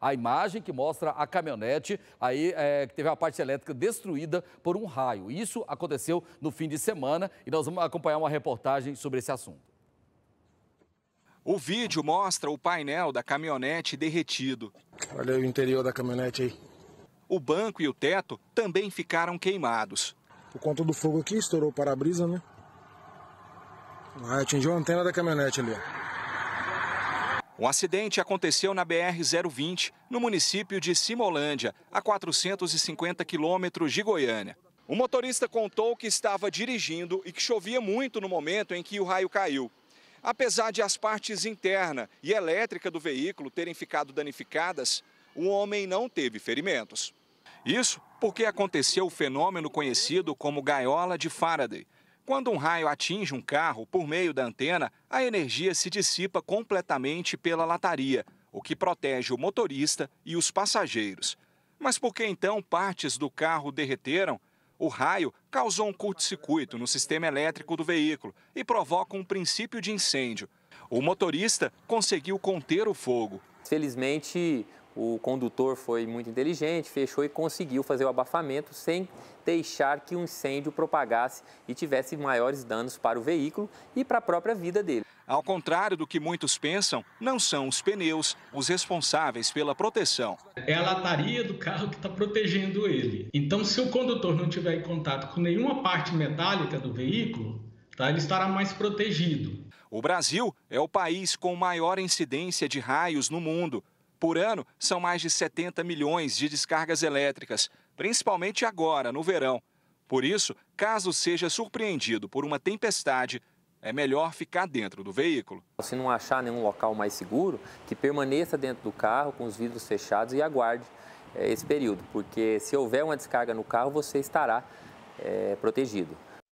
a imagem que mostra a caminhonete aí é, que teve a parte elétrica destruída por um raio. Isso aconteceu no fim de semana e nós vamos acompanhar uma reportagem sobre esse assunto. O vídeo mostra o painel da caminhonete derretido. Olha o interior da caminhonete aí. O banco e o teto também ficaram queimados. Por conta do fogo aqui, estourou o para-brisa, né? Ah, atingiu a antena da caminhonete ali. Um acidente aconteceu na BR-020, no município de Simolândia, a 450 quilômetros de Goiânia. O motorista contou que estava dirigindo e que chovia muito no momento em que o raio caiu. Apesar de as partes interna e elétrica do veículo terem ficado danificadas, o homem não teve ferimentos. Isso porque aconteceu o fenômeno conhecido como gaiola de Faraday, quando um raio atinge um carro por meio da antena, a energia se dissipa completamente pela lataria, o que protege o motorista e os passageiros. Mas por que então partes do carro derreteram? O raio causou um curto-circuito no sistema elétrico do veículo e provoca um princípio de incêndio. O motorista conseguiu conter o fogo. Felizmente, o condutor foi muito inteligente, fechou e conseguiu fazer o abafamento sem deixar que o incêndio propagasse e tivesse maiores danos para o veículo e para a própria vida dele. Ao contrário do que muitos pensam, não são os pneus os responsáveis pela proteção. É a lataria do carro que está protegendo ele. Então, se o condutor não tiver em contato com nenhuma parte metálica do veículo, tá, ele estará mais protegido. O Brasil é o país com maior incidência de raios no mundo. Por ano, são mais de 70 milhões de descargas elétricas, principalmente agora, no verão. Por isso, caso seja surpreendido por uma tempestade, é melhor ficar dentro do veículo. Se não achar nenhum local mais seguro, que permaneça dentro do carro com os vidros fechados e aguarde é, esse período, porque se houver uma descarga no carro, você estará é, protegido.